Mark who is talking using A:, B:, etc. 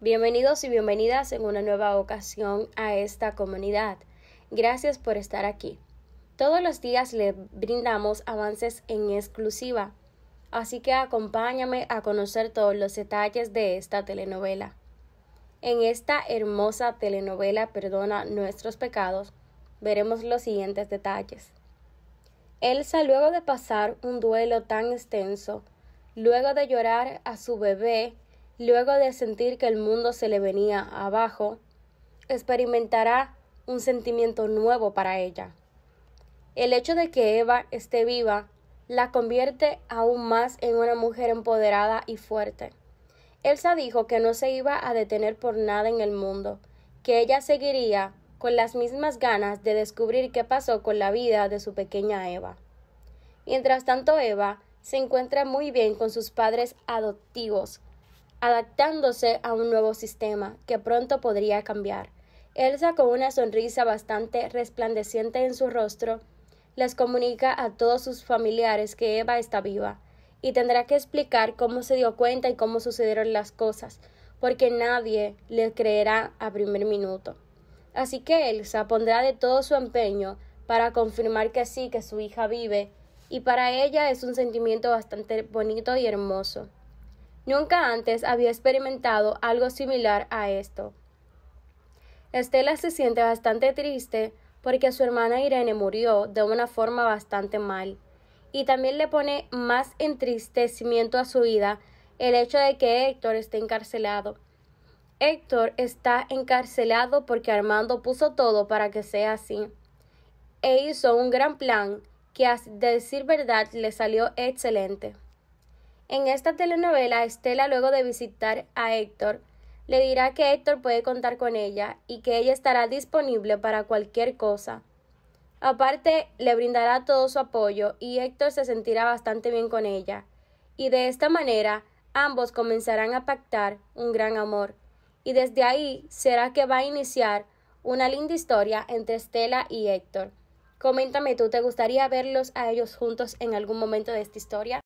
A: Bienvenidos y bienvenidas en una nueva ocasión a esta comunidad. Gracias por estar aquí. Todos los días le brindamos avances en exclusiva, así que acompáñame a conocer todos los detalles de esta telenovela. En esta hermosa telenovela Perdona nuestros pecados, veremos los siguientes detalles. Elsa, luego de pasar un duelo tan extenso, luego de llorar a su bebé luego de sentir que el mundo se le venía abajo, experimentará un sentimiento nuevo para ella. El hecho de que Eva esté viva la convierte aún más en una mujer empoderada y fuerte. Elsa dijo que no se iba a detener por nada en el mundo, que ella seguiría con las mismas ganas de descubrir qué pasó con la vida de su pequeña Eva. Mientras tanto, Eva se encuentra muy bien con sus padres adoptivos, adaptándose a un nuevo sistema que pronto podría cambiar. Elsa, con una sonrisa bastante resplandeciente en su rostro, les comunica a todos sus familiares que Eva está viva y tendrá que explicar cómo se dio cuenta y cómo sucedieron las cosas, porque nadie le creerá a primer minuto. Así que Elsa pondrá de todo su empeño para confirmar que sí, que su hija vive, y para ella es un sentimiento bastante bonito y hermoso. Nunca antes había experimentado algo similar a esto. Estela se siente bastante triste porque su hermana Irene murió de una forma bastante mal y también le pone más entristecimiento a su vida el hecho de que Héctor esté encarcelado. Héctor está encarcelado porque Armando puso todo para que sea así e hizo un gran plan que a decir verdad le salió excelente. En esta telenovela, Estela, luego de visitar a Héctor, le dirá que Héctor puede contar con ella y que ella estará disponible para cualquier cosa. Aparte, le brindará todo su apoyo y Héctor se sentirá bastante bien con ella. Y de esta manera, ambos comenzarán a pactar un gran amor. Y desde ahí será que va a iniciar una linda historia entre Estela y Héctor. Coméntame tú, ¿te gustaría verlos a ellos juntos en algún momento de esta historia?